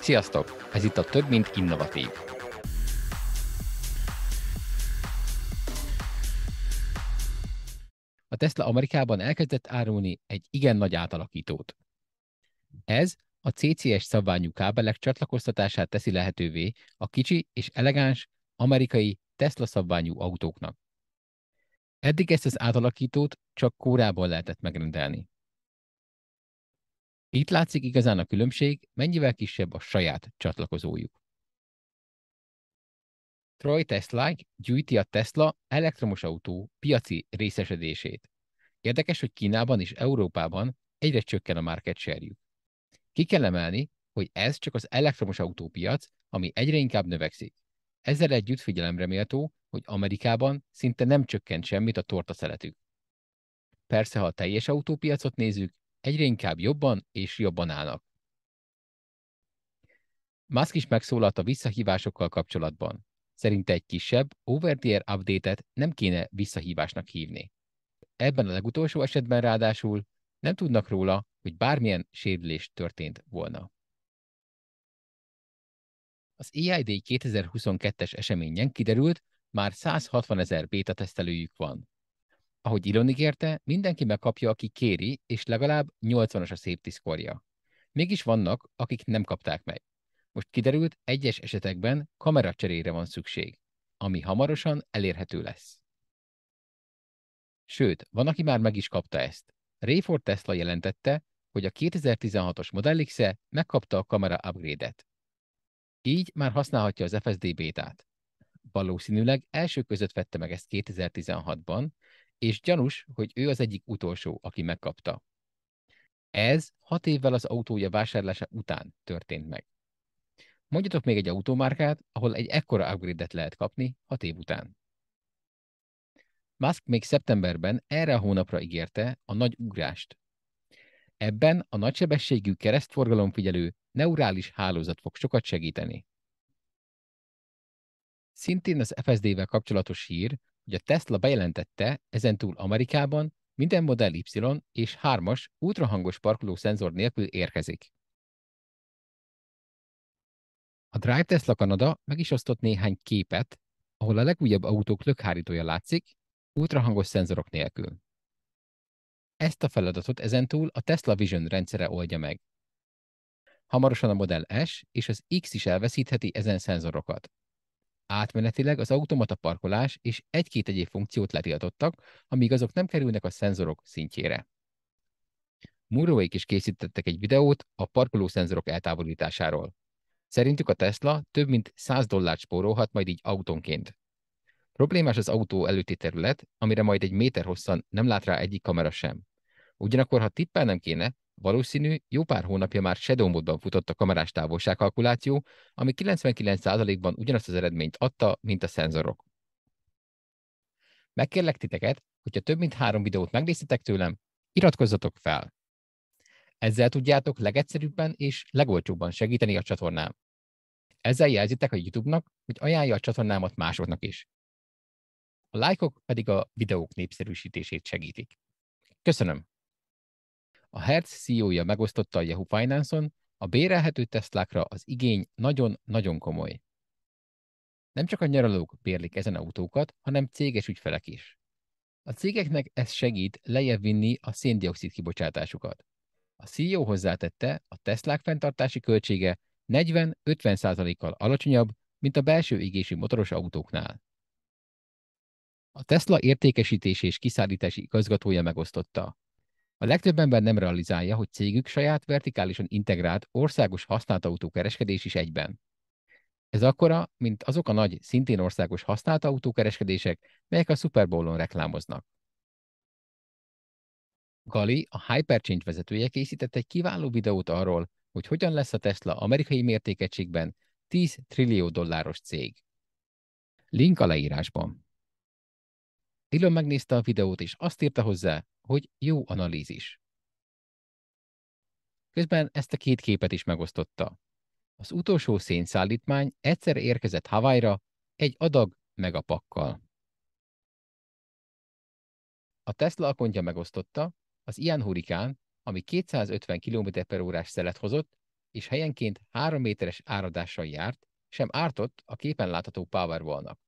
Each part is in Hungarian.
Sziasztok! Ez itt a Több mint Innovatív. A Tesla Amerikában elkezdett árulni egy igen nagy átalakítót. Ez a CCS szabványú kábelek csatlakoztatását teszi lehetővé a kicsi és elegáns amerikai Tesla szabványú autóknak. Eddig ezt az átalakítót csak kórából lehetett megrendelni. Itt látszik igazán a különbség, mennyivel kisebb a saját csatlakozójuk. Troy Tesla gyűjti a Tesla elektromos autó piaci részesedését. Érdekes, hogy Kínában és Európában egyre csökken a market share Ki kell emelni, hogy ez csak az elektromos autópiac, ami egyre inkább növekszik. Ezzel együtt figyelemre méltó, hogy Amerikában szinte nem csökkent semmit a torta szeletük. Persze, ha a teljes autópiacot nézzük, egyre inkább jobban és jobban állnak. Musk is megszólalt a visszahívásokkal kapcsolatban. Szerinte egy kisebb, over-the-air update-et nem kéne visszahívásnak hívni. Ebben a legutolsó esetben ráadásul nem tudnak róla, hogy bármilyen sérülés történt volna. Az EID 2022-es eseményen kiderült, már 160 ezer beta tesztelőjük van ahogy Elon ígérte, mindenki megkapja, aki kéri, és legalább 80-as a szép tiszkorja. Mégis vannak, akik nem kapták meg. Most kiderült, egyes esetekben kameracserére van szükség, ami hamarosan elérhető lesz. Sőt, van, aki már meg is kapta ezt. Rayford Tesla jelentette, hogy a 2016-os Model x -e megkapta a kamera upgrade-et. Így már használhatja az FSD bétát. Valószínűleg első között vette meg ezt 2016-ban, és gyanús, hogy ő az egyik utolsó, aki megkapta. Ez hat évvel az autója vásárlása után történt meg. Mondjatok még egy autómárkát, ahol egy ekkora upgrade-et lehet kapni hat év után. Musk még szeptemberben erre a hónapra ígérte a nagy ugrást. Ebben a nagysebességű keresztforgalomfigyelő neurális hálózat fog sokat segíteni. Szintén az FSD-vel kapcsolatos hír, hogy a Tesla bejelentette ezentúl Amerikában minden Model Y és 3-as ultrahangos parkoló szenzor nélkül érkezik. A Drive Tesla Kanada meg is osztott néhány képet, ahol a legújabb autók lökhárítója látszik, ultrahangos szenzorok nélkül. Ezt a feladatot ezentúl a Tesla Vision rendszere oldja meg. Hamarosan a Model S és az X is elveszítheti ezen szenzorokat. Átmenetileg az automata parkolás és egy-két egyéb funkciót letiltottak, amíg azok nem kerülnek a szenzorok szintjére. Murrowék is készítettek egy videót a parkoló szenzorok eltávolításáról. Szerintük a Tesla több mint 100 dollárt spórolhat majd így autónként. Problémás az autó előtti terület, amire majd egy méter hosszan nem lát rá egyik kamera sem. Ugyanakkor, ha tippelnem kéne, Valószínű, jó pár hónapja már Shadow módban futott a kamerás kalkuláció, ami 99%-ban ugyanazt az eredményt adta, mint a szenzorok. Megkérlek titeket, hogyha több mint három videót megnéztetek tőlem, iratkozzatok fel! Ezzel tudjátok legegyszerűbben és legolcsóbban segíteni a csatornám. Ezzel jelzitek a YouTube-nak, hogy ajánlja a csatornámat másoknak is. A lájkok pedig a videók népszerűsítését segítik. Köszönöm! A Hertz CEO-ja megosztotta a Yahoo Finance-on, a bérelhető Teslákra az igény nagyon-nagyon komoly. Nem csak a nyaralók bérlik ezen autókat, hanem céges ügyfelek is. A cégeknek ez segít lejjebb vinni a széndiokszid kibocsátásukat. A CEO hozzátette, a Teslák fenntartási költsége 40-50%-kal alacsonyabb, mint a belső égési motoros autóknál. A Tesla értékesítési és kiszállítási igazgatója megosztotta. A legtöbb ember nem realizálja, hogy cégük saját vertikálisan integrált országos használt autókereskedés is egyben. Ez akkora, mint azok a nagy, szintén országos használt autókereskedések, melyek a Super Bowl-on reklámoznak. Gali, a Hyperchange vezetője készített egy kiváló videót arról, hogy hogyan lesz a Tesla amerikai mértékegységben 10 trillió dolláros cég. Link a leírásban. Elon megnézte a videót, és azt írta hozzá, hogy jó analízis. Közben ezt a két képet is megosztotta. Az utolsó szénszállítmány egyszer érkezett Havajra egy adag megapakkal. A Tesla akontja megosztotta, az ilyen hurikán, ami 250 km per órás szelet hozott, és helyenként 3 méteres áradással járt, sem ártott a képen látható Powerballnak.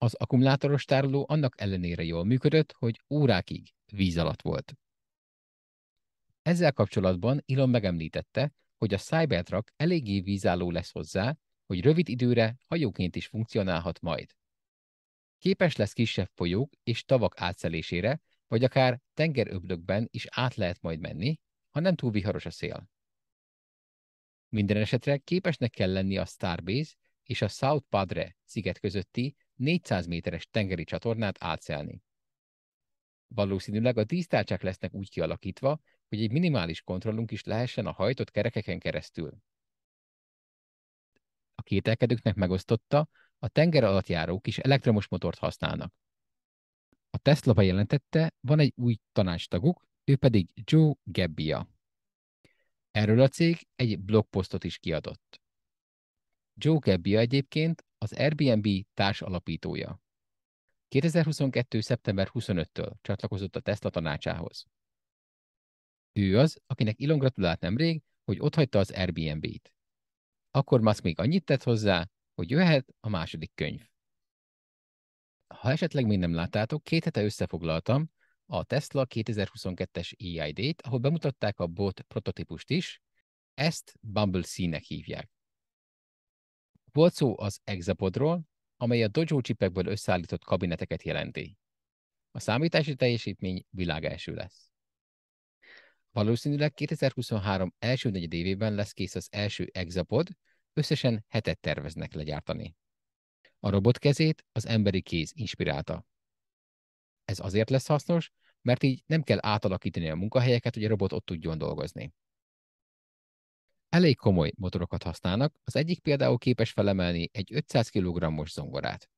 Az akkumulátoros tároló annak ellenére jól működött, hogy órákig víz alatt volt. Ezzel kapcsolatban Elon megemlítette, hogy a Cybertruck eléggé vízálló lesz hozzá, hogy rövid időre hajóként is funkcionálhat majd. Képes lesz kisebb folyók és tavak átszelésére, vagy akár tengeröblökben is át lehet majd menni, ha nem túl viharos a szél. Minden esetre képesnek kell lenni a Starbase és a South Padre sziget közötti 400 méteres tengeri csatornát átszelni. Valószínűleg a dísztárcsák lesznek úgy kialakítva, hogy egy minimális kontrollunk is lehessen a hajtott kerekeken keresztül. A kételkedőknek megosztotta, a tenger alatt járók is elektromos motort használnak. A Tesla bejelentette, van egy új tanácstaguk, ő pedig Joe Gebbia. Erről a cég egy blogposztot is kiadott. Joe Gebbia egyébként az Airbnb társalapítója. 2022. szeptember 25-től csatlakozott a Tesla tanácsához. Ő az, akinek Elon gratulált nemrég, hogy otthagyta az Airbnb-t. Akkor Musk még annyit tett hozzá, hogy jöhet a második könyv. Ha esetleg még nem láttátok, két hete összefoglaltam a Tesla 2022-es EID-t, ahol bemutatták a bot prototípust is, ezt Bumble C-nek hívják. Volt szó az Exapodról, amely a Dojo csipekből összeállított kabineteket jelenti. A számítási teljesítmény első lesz. Valószínűleg 2023 első negyedévében lesz kész az első Exapod, összesen hetet terveznek legyártani. A robot kezét az emberi kéz inspirálta. Ez azért lesz hasznos, mert így nem kell átalakítani a munkahelyeket, hogy a robot ott tudjon dolgozni elég komoly motorokat használnak, az egyik például képes felemelni egy 500 kg-os zongorát.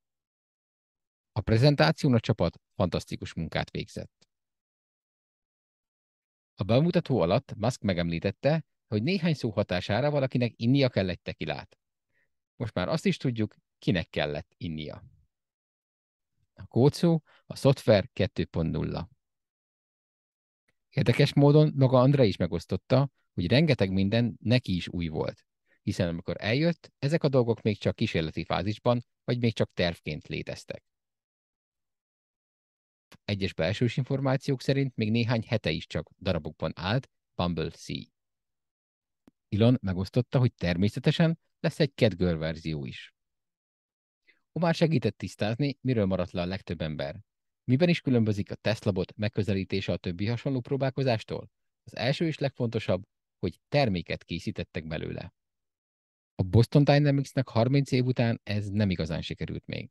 A prezentáción a csapat fantasztikus munkát végzett. A bemutató alatt Musk megemlítette, hogy néhány szó hatására valakinek innia kell egy tekilát. Most már azt is tudjuk, kinek kellett innia. A kódszó a szoftver 2.0. Érdekes módon maga André is megosztotta, hogy rengeteg minden neki is új volt. Hiszen amikor eljött, ezek a dolgok még csak kísérleti fázisban, vagy még csak tervként léteztek. Egyes belsős információk szerint még néhány hete is csak darabokban állt Bumble C. Elon megosztotta, hogy természetesen lesz egy Catgirl verzió is. Omar segített tisztázni, miről maradt le a legtöbb ember. Miben is különbözik a Tesla bot megközelítése a többi hasonló próbálkozástól? Az első és legfontosabb, hogy terméket készítettek belőle. A Boston Dynamicsnek 30 év után ez nem igazán sikerült még.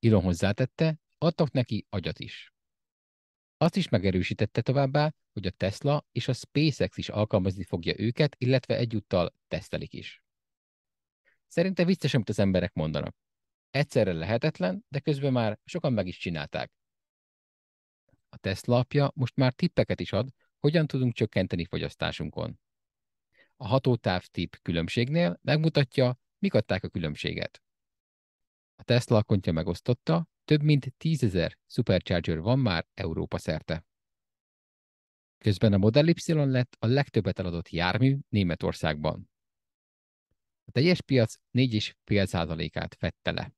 Elon hozzátette, adtak neki agyat is. Azt is megerősítette továbbá, hogy a Tesla és a SpaceX is alkalmazni fogja őket, illetve egyúttal tesztelik is. Szerinte vicces, amit az emberek mondanak. Egyszerre lehetetlen, de közben már sokan meg is csinálták. A Tesla apja most már tippeket is ad, hogyan tudunk csökkenteni fogyasztásunkon. A hatótáv tip különbségnél megmutatja, mik adták a különbséget. A Tesla kontja megosztotta, több mint tízezer Supercharger van már Európa szerte. Közben a Model Y lett a legtöbbet eladott jármű Németországban. A teljes piac 4,5%-át fette le.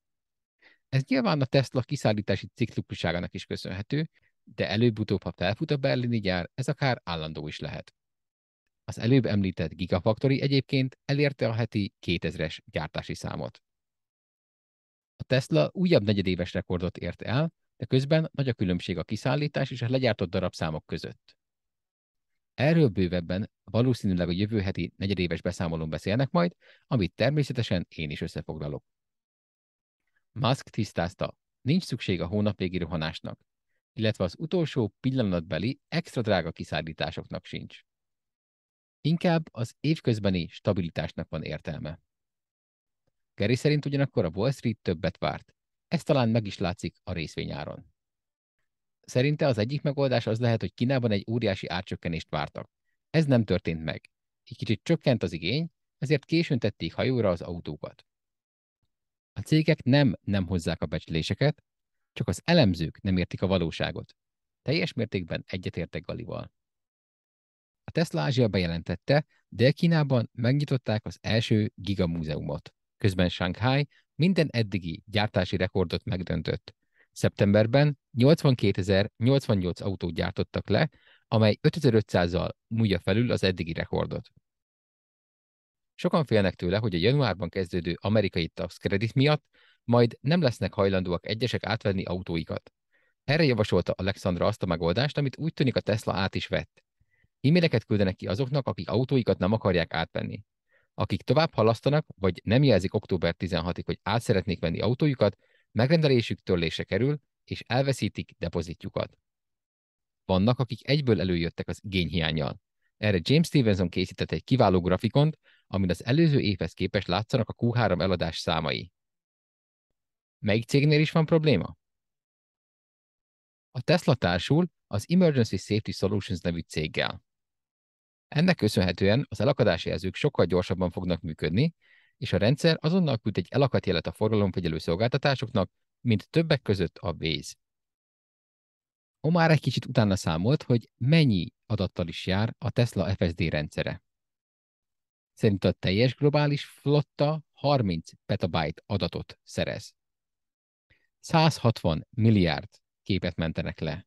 Ez nyilván a Tesla kiszállítási cikluságának is köszönhető, de előbb-utóbb, ha felfut a berlini gyár, ez akár állandó is lehet. Az előbb említett Gigafactory egyébként elérte a heti 2000-es gyártási számot. A Tesla újabb negyedéves rekordot ért el, de közben nagy a különbség a kiszállítás és a legyártott darab számok között. Erről bővebben valószínűleg a jövő heti negyedéves beszámolón beszélnek majd, amit természetesen én is összefoglalok. Musk tisztázta, nincs szükség a hónap végi rohanásnak illetve az utolsó pillanatbeli extra drága kiszállításoknak sincs. Inkább az évközbeni stabilitásnak van értelme. Gary szerint ugyanakkor a Wall Street többet várt. Ez talán meg is látszik a részvényáron. Szerinte az egyik megoldás az lehet, hogy Kínában egy óriási árcsökkenést vártak. Ez nem történt meg. Egy kicsit csökkent az igény, ezért későn tették hajóra az autókat. A cégek nem nem hozzák a becsléseket, csak az elemzők nem értik a valóságot. Teljes mértékben egyetértek Galival. A Tesla Ázsia bejelentette, de kínában megnyitották az első gigamúzeumot. Közben Shanghai minden eddigi gyártási rekordot megdöntött. Szeptemberben 82.088 autót gyártottak le, amely 5500-zal múlja felül az eddigi rekordot. Sokan félnek tőle, hogy a januárban kezdődő amerikai tax kredit miatt majd nem lesznek hajlandóak egyesek átvenni autóikat. Erre javasolta Alexandra azt a megoldást, amit úgy tűnik a Tesla át is vett. E-maileket küldenek ki azoknak, akik autóikat nem akarják átvenni. Akik tovább halasztanak, vagy nem jelzik október 16-ig, hogy át szeretnék venni autójukat, megrendelésük törlése kerül, és elveszítik depozitjukat. Vannak, akik egyből előjöttek az igényhiányjal. Erre James Stevenson készített egy kiváló grafikont, amin az előző évhez képest látszanak a Q3 eladás számai. Melyik cégnél is van probléma? A Tesla társul az Emergency Safety Solutions nevű céggel. Ennek köszönhetően az elakadási jelzők sokkal gyorsabban fognak működni, és a rendszer azonnal küld egy elakadt jelet a forgalomfigyelő szolgáltatásoknak, mint többek között a Waze. Omar egy kicsit utána számolt, hogy mennyi adattal is jár a Tesla FSD rendszere. Szerint a teljes globális flotta 30 petabyte adatot szerez. 160 milliárd képet mentenek le.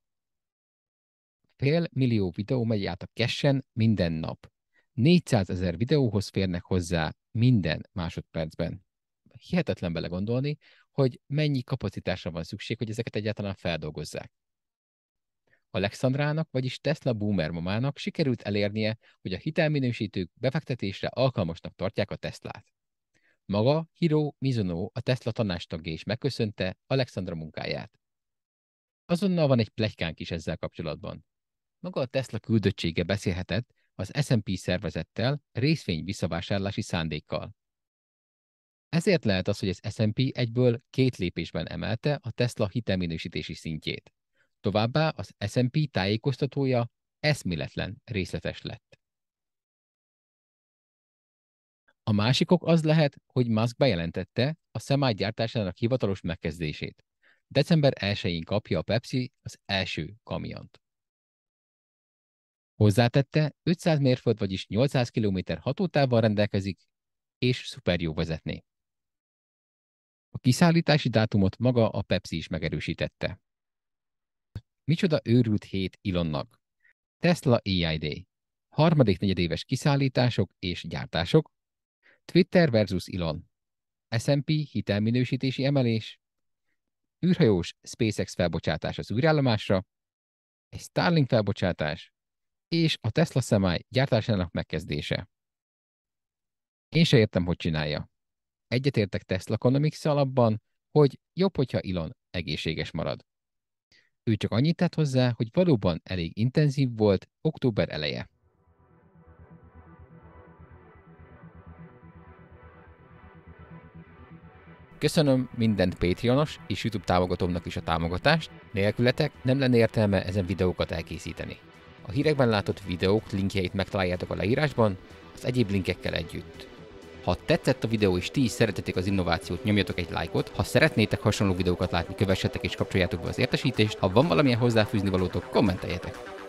Fél millió videó megy át a kessen minden nap. 400 ezer videóhoz férnek hozzá minden másodpercben. Hihetetlen belegondolni, hogy mennyi kapacitásra van szükség, hogy ezeket egyáltalán feldolgozzák. Alexandrának, vagyis Tesla boomer mamának sikerült elérnie, hogy a hitelminősítők befektetésre alkalmasnak tartják a Teslát. Maga Hiro Mizuno, a Tesla tanástagja is megköszönte Alexandra munkáját. Azonnal van egy plegykánk is ezzel kapcsolatban. Maga a Tesla küldöttsége beszélhetett az S&P szervezettel részvény visszavásárlási szándékkal. Ezért lehet az, hogy az S&P egyből két lépésben emelte a Tesla hitelminősítési szintjét. Továbbá az S&P tájékoztatója eszméletlen részletes lett. A másikok az lehet, hogy Musk bejelentette a szemágy gyártásának hivatalos megkezdését. December 1-én kapja a Pepsi az első kamiont. Hozzátette, 500 mérföld, vagyis 800 km hatótávval rendelkezik, és szuper jó vezetni. A kiszállítási dátumot maga a Pepsi is megerősítette. Micsoda őrült hét Ilonnak. Tesla AI Day. Harmadik negyedéves kiszállítások és gyártások, Twitter versus Elon. S&P hitelminősítési emelés. űrhajós SpaceX felbocsátás az űrállomásra. Egy Starlink felbocsátás. És a Tesla szemály gyártásának megkezdése. Én se értem, hogy csinálja. Egyetértek Tesla economics alapban, hogy jobb, hogyha Elon egészséges marad. Ő csak annyit tett hozzá, hogy valóban elég intenzív volt október eleje. Köszönöm minden Patreonos és YouTube támogatómnak is a támogatást, nélkületek nem lenne értelme ezen videókat elkészíteni. A hírekben látott videók linkjeit megtaláljátok a leírásban, az egyéb linkekkel együtt. Ha tetszett a videó és ti is szeretetek az innovációt, nyomjatok egy lájkot, ha szeretnétek hasonló videókat látni, kövessetek és kapcsoljátok be az értesítést, ha van valamilyen hozzáfűzni valótok, kommenteljetek!